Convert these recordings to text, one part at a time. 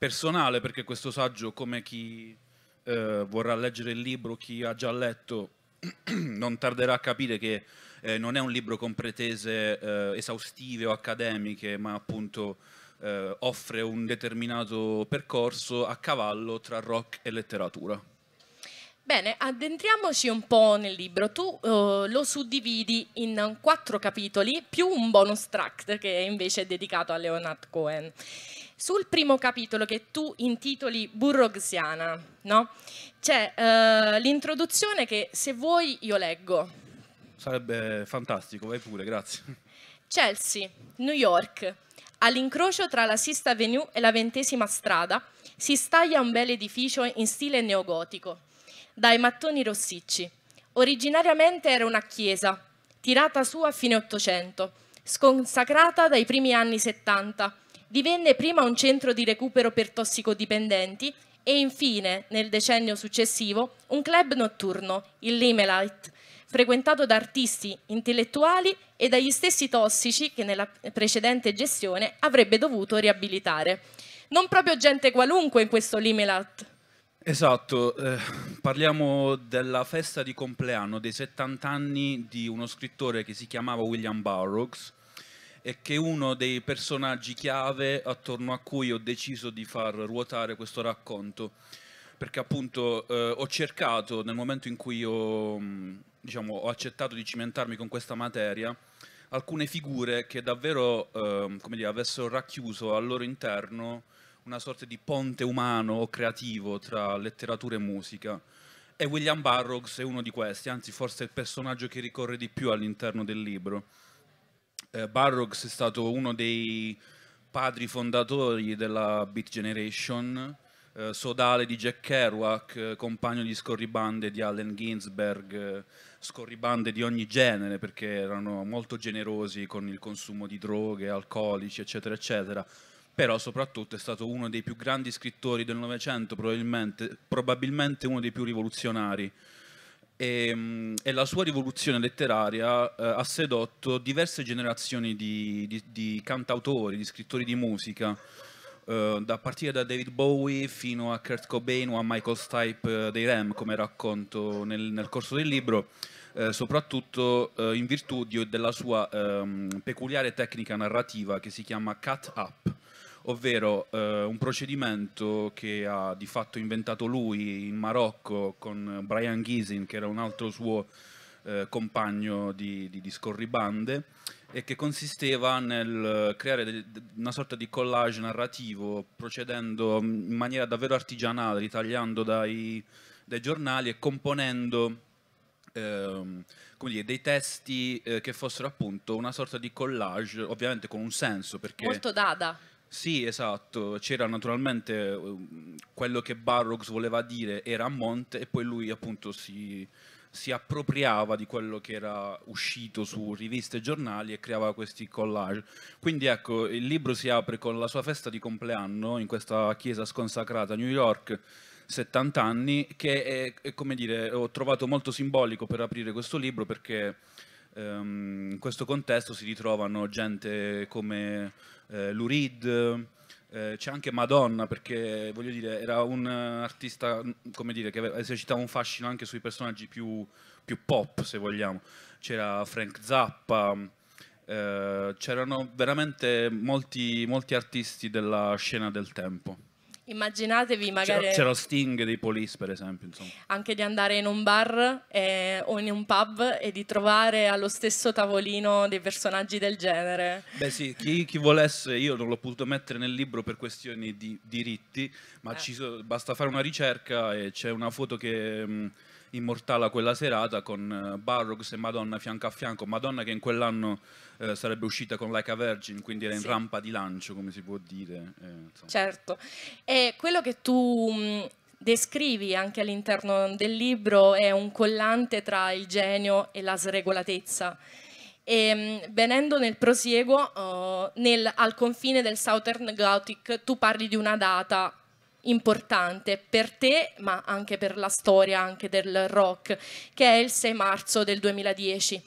personale, perché questo saggio, come chi eh, vorrà leggere il libro, chi ha già letto, non tarderà a capire che eh, non è un libro con pretese eh, esaustive o accademiche, ma appunto eh, offre un determinato percorso a cavallo tra rock e letteratura. Bene, addentriamoci un po' nel libro. Tu uh, lo suddividi in quattro capitoli più un bonus tract che è invece dedicato a Leonard Cohen. Sul primo capitolo che tu intitoli Burroughsiana, no? c'è eh, l'introduzione che se vuoi io leggo. Sarebbe fantastico, vai pure, grazie. Chelsea, New York. All'incrocio tra la Sixth Avenue e la Ventesima Strada si staglia un bel edificio in stile neogotico, dai mattoni rossicci. Originariamente era una chiesa, tirata su a fine Ottocento, sconsacrata dai primi anni 70, divenne prima un centro di recupero per tossicodipendenti e infine, nel decennio successivo, un club notturno, il Limelight, frequentato da artisti, intellettuali e dagli stessi tossici che nella precedente gestione avrebbe dovuto riabilitare. Non proprio gente qualunque in questo Limelight. Esatto, eh, parliamo della festa di compleanno dei 70 anni di uno scrittore che si chiamava William Burroughs, e che uno dei personaggi chiave attorno a cui ho deciso di far ruotare questo racconto, perché appunto eh, ho cercato nel momento in cui ho, mm, diciamo, ho, accettato di cimentarmi con questa materia, alcune figure che davvero eh, dire, avessero racchiuso al loro interno una sorta di ponte umano o creativo tra letteratura e musica. E William Burroughs è uno di questi, anzi forse è il personaggio che ricorre di più all'interno del libro eh, Barrocks è stato uno dei padri fondatori della Beat Generation, eh, sodale di Jack Kerouac, eh, compagno di scorribande di Allen Ginsberg, eh, scorribande di ogni genere perché erano molto generosi con il consumo di droghe, alcolici, eccetera, eccetera però soprattutto è stato uno dei più grandi scrittori del Novecento, probabilmente, probabilmente uno dei più rivoluzionari e, ehm, e, la sua rivoluzione letteraria eh, ha sedotto diverse generazioni di, di, di, cantautori, di scrittori di musica, eh, da partire da David Bowie fino a Kurt Cobain o a Michael Stipe eh, dei Ram, come racconto nel, nel corso del libro, eh, soprattutto eh, in virtù della sua ehm, peculiare tecnica narrativa che si chiama cut up ovvero eh, un procedimento che ha di fatto inventato lui in Marocco con Brian Gisin, che era un altro suo eh, compagno di, di, di, scorribande, e che consisteva nel creare del, una sorta di collage narrativo, procedendo in maniera davvero artigianale, ritagliando dai, dai giornali e componendo Ehm, come dire, dei testi eh, che fossero appunto una sorta di collage, ovviamente con un senso. Perché Molto dada. Sì, esatto, c'era naturalmente ehm, quello che Barrocks voleva dire era a monte e poi lui appunto si, si appropriava di quello che era uscito su riviste e giornali e creava questi collage. Quindi ecco, il libro si apre con la sua festa di compleanno in questa chiesa sconsacrata a New York, 70 anni, che è, è come dire, ho trovato molto simbolico per aprire questo libro perché Ehm, in questo contesto si ritrovano gente come eh, Lurid, eh, c'è anche Madonna perché voglio dire era un artista come dire, che esercitava un fascino anche sui personaggi più, più pop se vogliamo, c'era Frank Zappa, eh, c'erano veramente molti, molti artisti della scena del tempo. Immaginatevi magari... C'era, lo Sting dei Police per esempio, insomma. Anche di andare in un bar eh, o in un pub e di trovare allo stesso tavolino dei personaggi del genere. Beh sì, chi, chi volesse, io non l'ho potuto mettere nel libro per questioni di diritti, ma eh. ci, basta fare una ricerca e c'è una foto che... Mh, mm, immortala quella serata con eh, Barrocks e Madonna fianco a fianco, Madonna che in quell'anno eh, sarebbe uscita con Like a Virgin, quindi era in sì. rampa di lancio, come si può dire. Eh, certo, e quello che tu mh, descrivi anche all'interno del libro è un collante tra il genio e la sregolatezza. E, venendo nel prosieguo, uh, nel, al confine del Southern Gothic, tu parli di una data importante per te, ma anche per la storia anche del rock, che è il 6 marzo del 2010.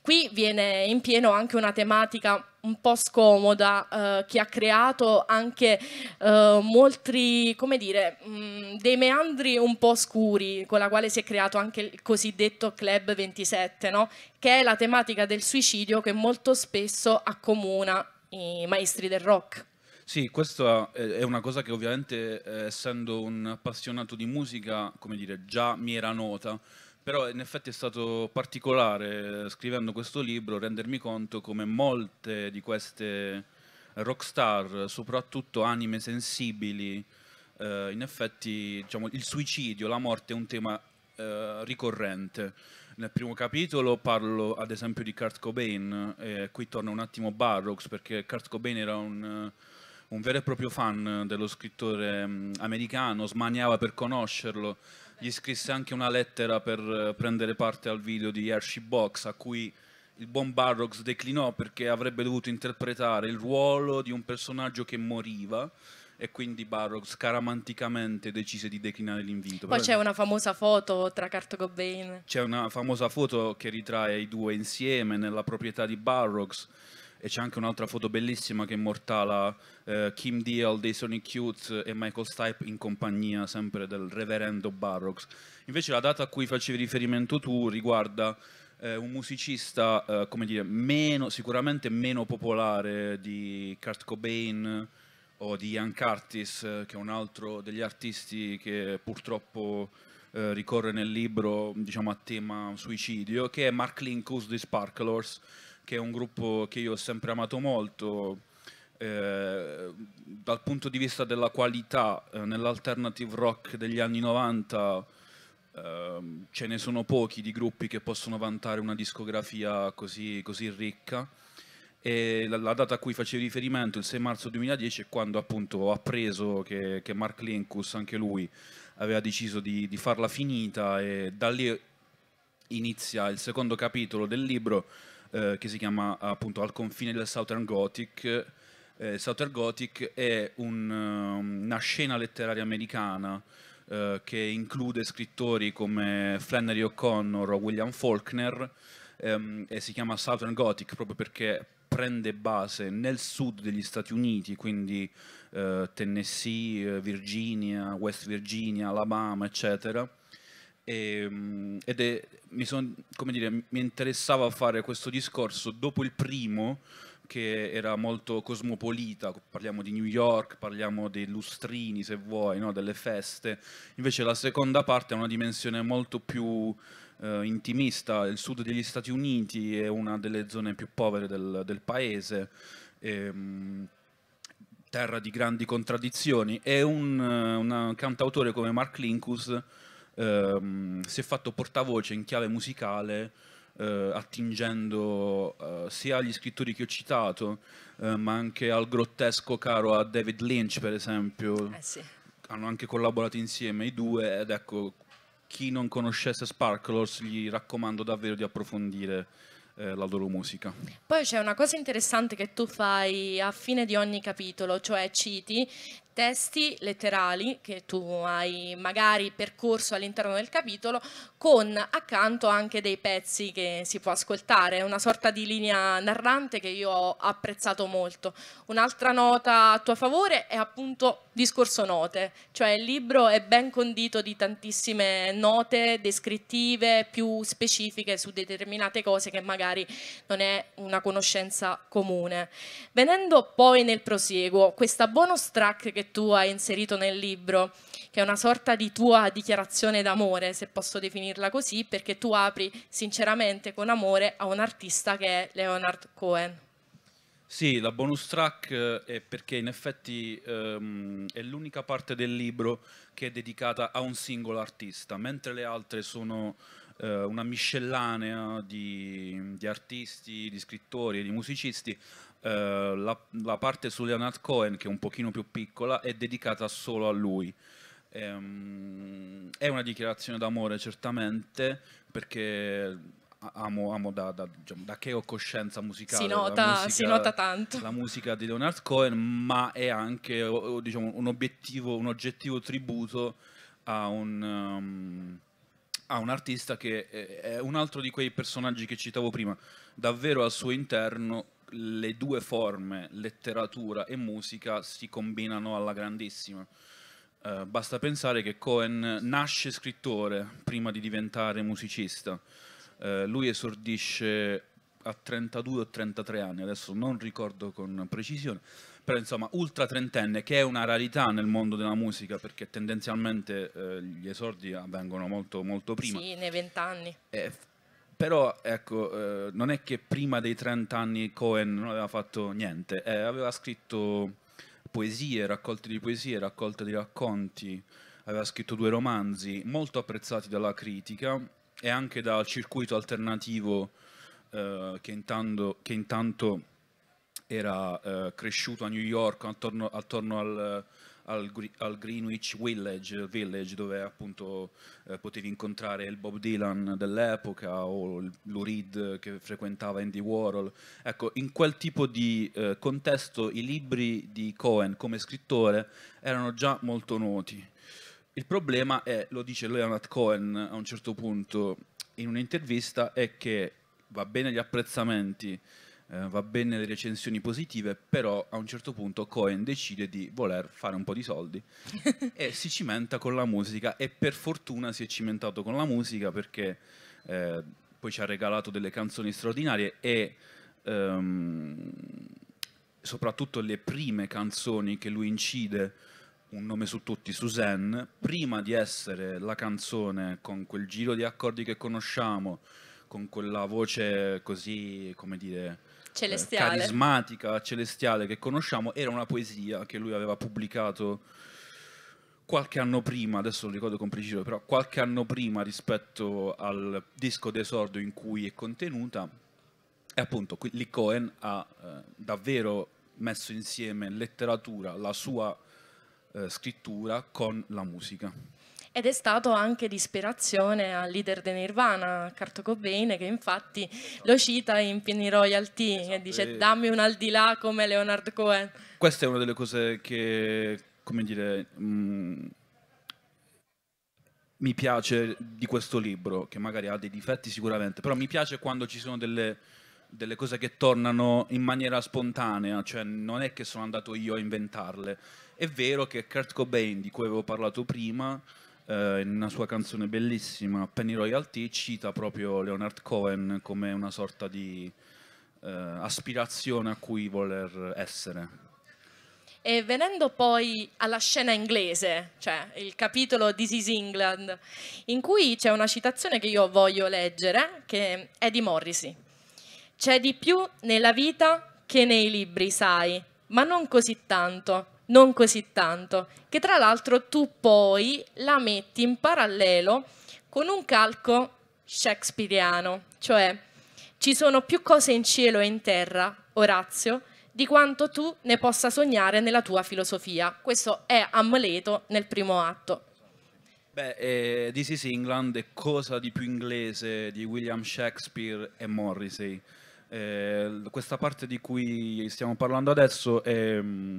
Qui viene in pieno anche una tematica un po' scomoda eh, che ha creato anche eh, molti, come dire, mh, mm, dei meandri un po' scuri con la quale si è creato anche il cosiddetto Club 27, no? che è la tematica del suicidio che molto spesso accomuna i maestri del rock. Sì, questa è una cosa che ovviamente, eh, essendo un appassionato di musica, come dire, già mi era nota, però in effetti è stato particolare, eh, scrivendo questo libro, rendermi conto come molte di queste rockstar, soprattutto anime sensibili, eh, in effetti diciamo, il suicidio, la morte è un tema eh, ricorrente. Nel primo capitolo parlo ad esempio di Kurt Cobain, qui torna un attimo Barrocks perché Kurt Cobain era un eh, un vero e proprio fan dello scrittore mm, americano, smaniava per conoscerlo, gli scrisse anche una lettera per eh, prendere parte al video di Hershey Box a cui il buon Barrocks declinò perché avrebbe dovuto interpretare il ruolo di un personaggio che moriva e quindi Barrocks scaramanticamente decise di declinare l'invito. Poi c'è una famosa foto tra Kurt Cobain. C'è una famosa foto che ritrae i due insieme nella proprietà di Barrocks e c'è anche un'altra foto bellissima che immortala eh, Kim Deal dei Sonic Youth e Michael Stipe in compagnia sempre del reverendo Barrocks. Invece la data a cui facevi riferimento tu riguarda eh, un musicista, eh, come dire, meno, sicuramente meno popolare di Kurt Cobain o di Ian Curtis, eh, che è un altro degli artisti che purtroppo eh, ricorre nel libro diciamo, a tema suicidio, che è Mark Linkus di Sparklers, che è un gruppo che io ho sempre amato molto. Eh, dal punto di vista della qualità, eh, nell'alternative rock degli anni 90 ehm, ce ne sono pochi di gruppi che possono vantare una discografia così, così ricca. E la, la, data a cui facevi riferimento, il 6 marzo 2010, è quando appunto ho appreso che, che Mark Linkus, anche lui, aveva deciso di, di farla finita e da lì inizia il secondo capitolo del libro eh, che si chiama appunto Al confine del Southern Gothic. Eh, Southern Gothic è un, um, una scena letteraria americana eh, che include scrittori come Flannery O'Connor o William Faulkner ehm, e si chiama Southern Gothic proprio perché prende base nel sud degli Stati Uniti, quindi eh, Tennessee, eh, Virginia, West Virginia, Alabama, eccetera, e, ehm, ed è, mi, son, dire, mi interessava fare questo discorso dopo il primo che era molto cosmopolita, parliamo di New York, parliamo dei lustrini se vuoi, no? delle feste, invece la seconda parte ha una dimensione molto più eh, intimista, il sud degli Stati Uniti è una delle zone più povere del, del paese, e, ehm, mh, terra di grandi contraddizioni e un cantautore come Mark Linkus ehm, si è fatto portavoce in chiave musicale eh, attingendo eh, sia agli scrittori che ho citato, eh, ma anche al grottesco caro a David Lynch, per esempio. Eh, sì. Hanno anche collaborato insieme i due ed ecco, chi non conoscesse Sparklers gli raccomando davvero di approfondire eh, la loro musica. Poi c'è una cosa interessante che tu fai a fine di ogni capitolo, cioè citi testi letterali che tu hai magari percorso all'interno del capitolo con accanto anche dei pezzi che si può ascoltare, una sorta di linea narrante che io ho apprezzato molto. Un'altra nota a tuo favore è appunto discorso note, cioè il libro è ben condito di tantissime note descrittive più specifiche su determinate cose che magari non è una conoscenza comune. Venendo poi nel prosieguo, questa bonus track che tu hai inserito nel libro, che è una sorta di tua dichiarazione d'amore, se posso definirla così, perché tu apri sinceramente con amore a un artista che è Leonard Cohen. Sì, la bonus track eh, è perché in effetti um, è l'unica parte del libro che è dedicata a un singolo artista, mentre le altre sono uh, una miscellanea di, di artisti, di scrittori e di musicisti. Eh, la, la, parte su Leonard Cohen, che è un pochino più piccola, è dedicata solo a lui. Ehm, è una dichiarazione d'amore certamente, perché amo, amo da, da, diciamo, da, che ho coscienza musicale. Si nota, musica, si nota, tanto. La musica di Leonard Cohen, ma è anche diciamo, un, obiettivo, un oggettivo tributo a un... Um, a un artista che è un altro di quei personaggi che citavo prima, davvero al suo interno le due forme, letteratura e musica, si combinano alla grandissima. Uh, basta pensare che Cohen nasce scrittore prima di diventare musicista. Uh, lui esordisce a 32 o 33 anni, adesso non ricordo con precisione, però insomma ultra trentenne, che è una rarità nel mondo della musica perché tendenzialmente eh, gli esordi avvengono molto, molto prima. Sì, nei vent'anni. Eh, però ecco, eh, non è che prima dei 30 anni Cohen non aveva fatto niente, eh, aveva scritto poesie, raccolte di poesie, raccolte di racconti, aveva scritto due romanzi molto apprezzati dalla critica e anche dal circuito alternativo eh, che, intanto, che, intanto, era eh, cresciuto a New York attorno, attorno al al, al Greenwich Village, Village dove appunto eh, potevi incontrare il Bob Dylan dell'epoca o Lou Reed che frequentava Andy Warhol. Ecco, in quel tipo di eh, contesto i libri di Cohen come scrittore erano già molto noti. Il problema è, lo dice Leonard Cohen a un certo punto in un'intervista, è che va bene gli apprezzamenti, eh, va bene le recensioni positive, però a un certo punto Cohen decide di voler fare un po' di soldi e si cimenta con la musica e per fortuna si è cimentato con la musica perché eh, poi ci ha regalato delle canzoni straordinarie e ehm, soprattutto le prime canzoni che lui incide un nome su tutti, Suzanne, prima di essere la canzone con quel giro di accordi che conosciamo, con quella voce così, come dire, celestiale. carismatica celestiale che conosciamo era una poesia che lui aveva pubblicato qualche anno prima, adesso non ricordo con precisione, però qualche anno prima rispetto al disco d'esordio in cui è contenuta. E appunto lì Cohen ha eh, davvero messo insieme letteratura, la sua eh, scrittura con la musica ed è stato anche di ispirazione al leader di Nirvana, Kurt Cobain, che infatti lo cita in Penny Royalty esatto, e dice dammi un al di là come Leonard Cohen. Questa è una delle cose che, come dire, mh, mm, mi piace di questo libro, che magari ha dei difetti sicuramente, però mi piace quando ci sono delle, delle cose che tornano in maniera spontanea, cioè non è che sono andato io a inventarle. È vero che Kurt Cobain, di cui avevo parlato prima, eh, in una sua canzone bellissima, Penny Royalty, cita proprio Leonard Cohen come una sorta di eh, aspirazione a cui voler essere. E venendo poi alla scena inglese, cioè il capitolo This is England, in cui c'è una citazione che io voglio leggere, che è di Morrissey. C'è di più nella vita che nei libri, sai, ma non così tanto non così tanto, che tra l'altro tu poi la metti in parallelo con un calco shakespeariano, cioè ci sono più cose in cielo e in terra, Orazio, di quanto tu ne possa sognare nella tua filosofia. Questo è Amleto nel primo atto. Beh, eh, This is England è cosa di più inglese di William Shakespeare e Morrissey. Eh, questa parte di cui stiamo parlando adesso è, mm,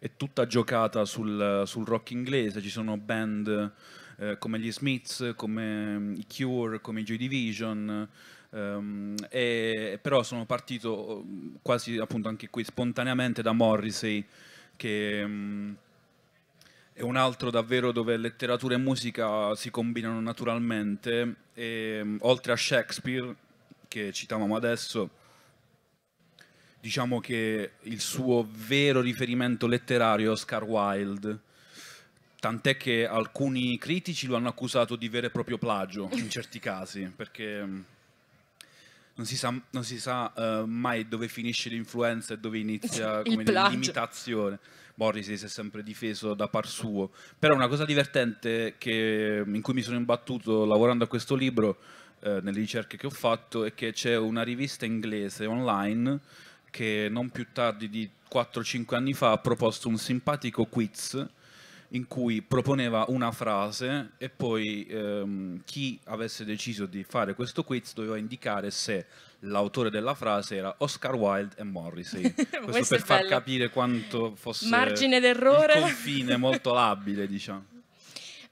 è tutta giocata sul, sul, rock inglese, ci sono band eh, come gli Smiths, come mm, i Cure, come i Joy Division, ehm, e, però sono partito mm, quasi appunto anche qui spontaneamente da Morrissey che... Mh, è un altro davvero dove letteratura e musica si combinano naturalmente e, oltre a Shakespeare che citavamo adesso diciamo che il suo vero riferimento letterario è Oscar Wilde, tant'è che alcuni critici lo hanno accusato di vero e proprio plagio in certi casi, perché mm, non si sa, non si sa uh, mai dove finisce l'influenza e dove inizia dire, l'imitazione. Boris si è sempre difeso da par suo, però una cosa divertente che, mm, in cui mi sono imbattuto lavorando a questo libro, uh, nelle ricerche che ho fatto, è che c'è una rivista inglese online che non più tardi di 4-5 anni fa ha proposto un simpatico quiz in cui proponeva una frase e poi ehm, chi avesse deciso di fare questo quiz doveva indicare se l'autore della frase era Oscar Wilde e Morrissey. Questo per far bello. capire quanto fosse Margine d'errore. il confine molto labile, diciamo.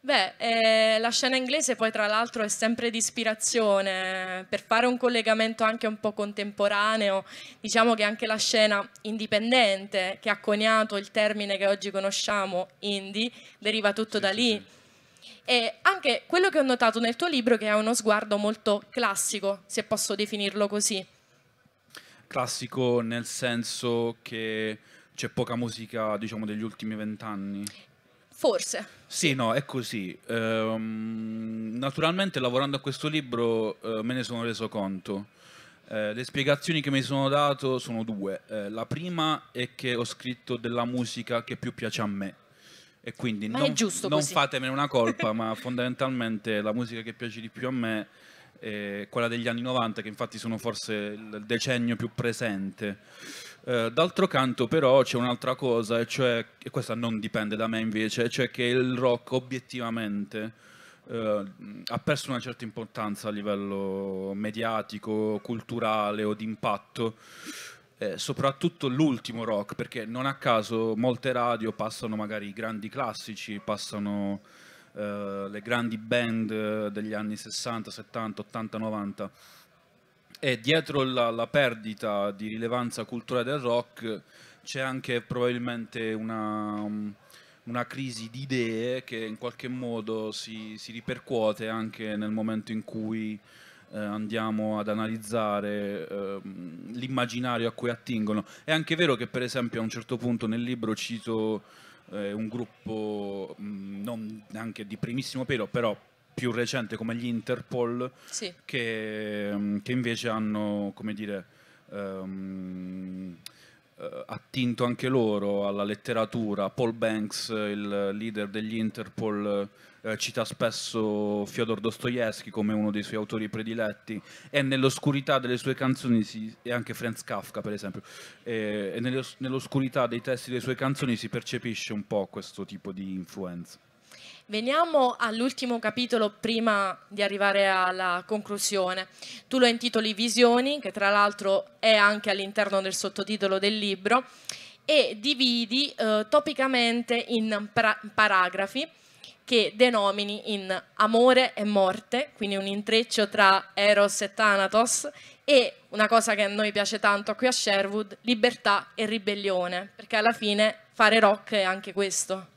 Beh, eh, la scena inglese poi tra l'altro è sempre di ispirazione, per fare un collegamento anche un po' contemporaneo, diciamo che anche la scena indipendente che ha coniato il termine che oggi conosciamo, indie, deriva tutto sì, da lì. Sì. E anche quello che ho notato nel tuo libro è che ha uno sguardo molto classico, se posso definirlo così. Classico nel senso che c'è poca musica, diciamo, degli ultimi vent'anni. Forse. Sì, no, è così. Ehm, naturalmente lavorando a questo libro eh, me ne sono reso conto. Eh, le spiegazioni che mi sono dato sono due. Eh, la prima è che ho scritto della musica che più piace a me. E quindi ma non, non fatemene una colpa, ma fondamentalmente la musica che piace di più a me è quella degli anni 90, che infatti sono forse il decennio più presente. Eh, d'altro canto però c'è un'altra cosa, e cioè, e questa non dipende da me invece, cioè che il rock obiettivamente eh, ha perso una certa importanza a livello mediatico, culturale o di impatto. Eh, soprattutto l'ultimo rock, perché non a caso molte radio passano magari i grandi classici, passano eh, le grandi band eh, degli anni 60, 70, 80, 90 e dietro la, la, perdita di rilevanza culturale del rock c'è anche probabilmente una, um, una, crisi di idee che in qualche modo si, si ripercuote anche nel momento in cui eh, andiamo ad analizzare eh, l'immaginario a cui attingono. È anche vero che per esempio a un certo punto nel libro cito eh, un gruppo mh, mm, non anche di primissimo pelo, però più recente come gli Interpol sì. che, mm, che, invece hanno, come dire, um, attinto anche loro alla letteratura. Paul Banks, il leader degli Interpol, eh, cita spesso Fyodor Dostoevsky come uno dei suoi autori prediletti e nell'oscurità delle sue canzoni, si, e anche Franz Kafka per esempio, e, e nell'oscurità dei testi delle sue canzoni si percepisce un po' questo tipo di influenza. Veniamo all'ultimo capitolo prima di arrivare alla conclusione. Tu lo intitoli Visioni, che tra l'altro è anche all'interno del sottotitolo del libro, e dividi eh, topicamente in paragrafi che denomini in amore e morte, quindi un intreccio tra Eros e Thanatos, e una cosa che a noi piace tanto qui a Sherwood, libertà e ribellione, perché alla fine fare rock è anche questo.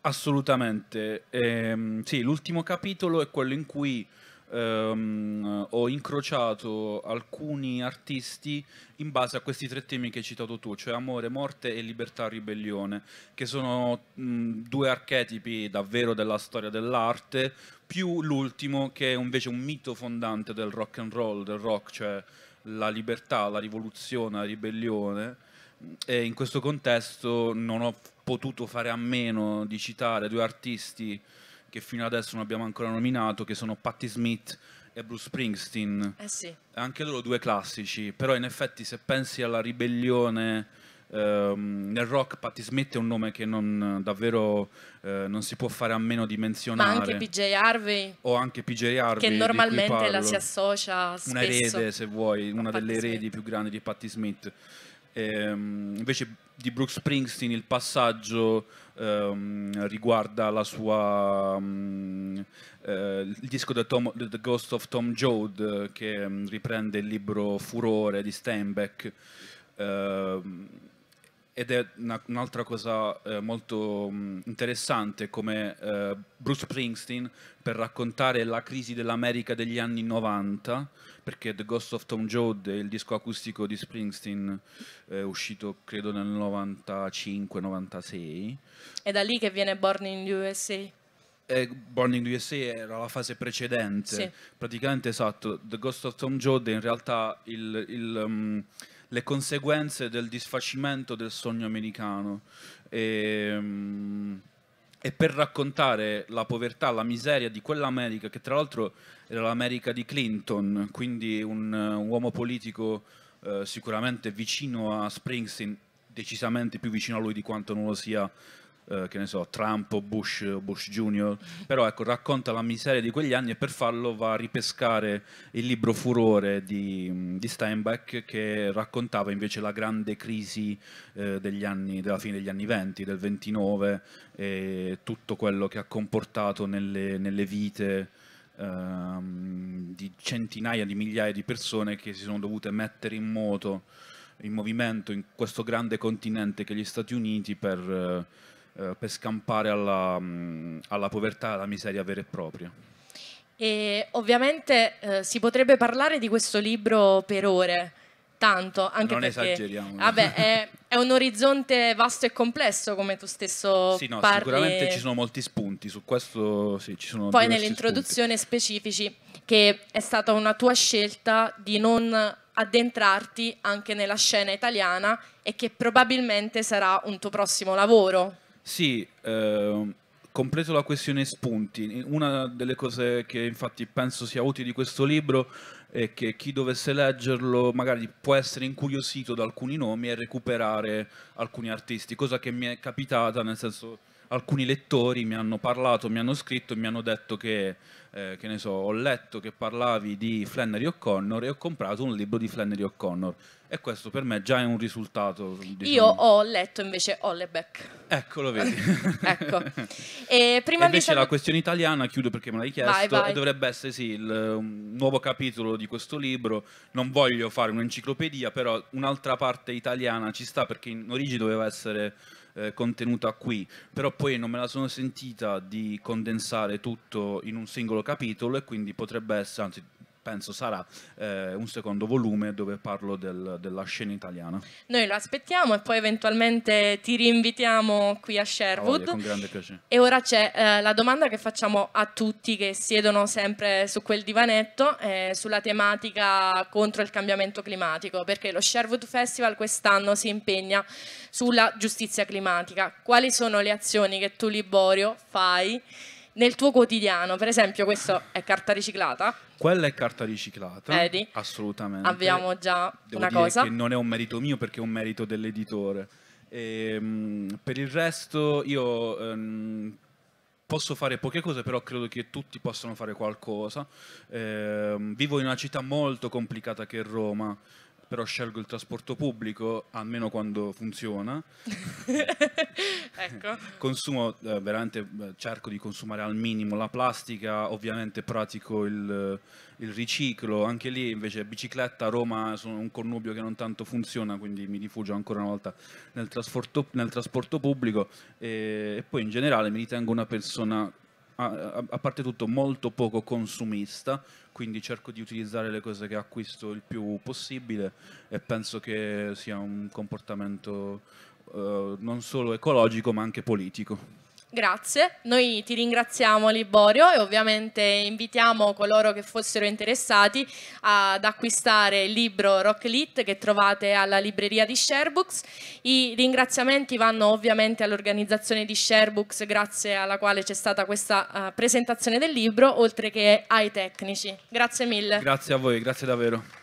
Assolutamente. Ehm, sì, l'ultimo capitolo è quello in cui ehm, ho incrociato alcuni artisti in base a questi tre temi che hai citato tu, cioè amore, morte e libertà, ribellione, che sono mh, due archetipi davvero della storia dell'arte, più l'ultimo che è invece un mito fondante del rock and roll, del rock, cioè la libertà, la rivoluzione, la ribellione. E in questo contesto non ho potuto fare a meno di citare due artisti che fino adesso non abbiamo ancora nominato, che sono Patti Smith e Bruce Springsteen. Eh sì. Anche loro due classici, però in effetti se pensi alla ribellione ehm, nel rock, Patti Smith è un nome che non, davvero eh, non si può fare a meno di menzionare. Ma anche PJ Harvey. O anche PJ Harvey. Che normalmente la si associa spesso. Un erede, se vuoi, una delle eredi più grandi di Patti Smith. Ehm, invece di Brooke Springsteen il passaggio ehm, riguarda la sua, um, eh, il disco The, Tom, The, Ghost of Tom Joad che mm, riprende il libro Furore di Steinbeck. Ehm, ed è una, un'altra cosa eh, molto mh, mm, interessante come eh, Bruce Springsteen per raccontare la crisi dell'America degli anni 90, perché The Ghost of Tom Joad è il disco acustico di Springsteen è eh, uscito credo nel 95-96. È da lì che viene Born in USA. Eh, Born in USA era la fase precedente, sì. praticamente esatto, The Ghost of Tom Joad in realtà il... il um, le conseguenze del disfacimento del sogno americano. E, ehm, e per raccontare la povertà, la miseria di quell'America, che tra l'altro era l'America di Clinton, quindi un, un uomo politico eh, sicuramente vicino a Springsteen, decisamente più vicino a lui di quanto non lo sia eh, che ne so, Trump o Bush Bush Jr., però ecco, racconta la miseria di quegli anni e per farlo va a ripescare il libro Furore di, di Steinbeck che raccontava invece la grande crisi eh, degli anni, della fine degli anni 20, del 29 e tutto quello che ha comportato nelle, nelle vite ehm, di centinaia di migliaia di persone che si sono dovute mettere in moto, in movimento in questo grande continente che è gli Stati Uniti per eh, eh, per scampare alla, mm, alla povertà, alla miseria vera e propria. E ovviamente eh, si potrebbe parlare di questo libro per ore, tanto, anche non perché esageriamo. Vabbè, è, è, un orizzonte vasto e complesso, come tu stesso sì, no, parli. Sicuramente ci sono molti spunti, su questo sì, ci sono Poi nell'introduzione specifici che è stata una tua scelta di non addentrarti anche nella scena italiana e che probabilmente sarà un tuo prossimo lavoro. Sì, eh, compreso la questione spunti, una delle cose che infatti penso sia utile di questo libro è che chi dovesse leggerlo magari può essere incuriosito da alcuni nomi e recuperare alcuni artisti, cosa che mi è capitata, nel senso alcuni lettori mi hanno parlato, mi hanno scritto e mi hanno detto che eh, che ne so, ho letto che parlavi di Flannery O'Connor e ho comprato un libro di Flannery O'Connor. E questo per me già è un risultato. Diciamo. Io ho letto invece Hollebeck. Eccolo, vedi. ecco. E prima e invece sal- la questione italiana, chiudo perché me l'hai chiesto, vai, vai. dovrebbe essere sì, il, un nuovo capitolo di questo libro. Non voglio fare un'enciclopedia, però un'altra parte italiana ci sta perché in origine doveva essere eh, contenuta qui, però poi non me la sono sentita di condensare tutto in un singolo capitolo e quindi potrebbe essere, anzi penso sarà eh, un secondo volume dove parlo del, della scena italiana. Noi lo aspettiamo e poi eventualmente ti rinvitiamo qui a Sherwood. Voglia, con grande piacere. E ora c'è eh, la domanda che facciamo a tutti che siedono sempre su quel divanetto eh, sulla tematica contro il cambiamento climatico, perché lo Sherwood Festival quest'anno si impegna sulla giustizia climatica. Quali sono le azioni che tu Liborio fai? nel tuo quotidiano? Per esempio, questo è carta riciclata? Quella è carta riciclata. Vedi? Assolutamente. Abbiamo già Devo una cosa. Che non è un merito mio perché è un merito dell'editore. E, ehm, per il resto io mh, ehm, posso fare poche cose, però credo che tutti possano fare qualcosa. E, ehm, vivo in una città molto complicata che è Roma però scelgo il trasporto pubblico, almeno quando funziona. Ecco. Consumo eh, veramente cerco di consumare al minimo la plastica, ovviamente pratico il, eh, il riciclo, anche lì invece bicicletta Roma sono un connubio che non tanto funziona, quindi mi rifugio ancora una volta nel trasporto, nel trasporto pubblico e, e poi in generale mi ritengo una persona a, a, parte tutto molto poco consumista, quindi cerco di utilizzare le cose che acquisto il più possibile e penso che sia un comportamento eh, non solo ecologico ma anche politico. Grazie, noi ti ringraziamo Liborio e ovviamente invitiamo coloro che fossero interessati ad acquistare il libro Rock Lit che trovate alla libreria di Sharebooks. I ringraziamenti vanno ovviamente all'organizzazione di Sharebooks grazie alla quale c'è stata questa uh, presentazione del libro oltre che ai tecnici. Grazie mille. Grazie a voi, grazie davvero.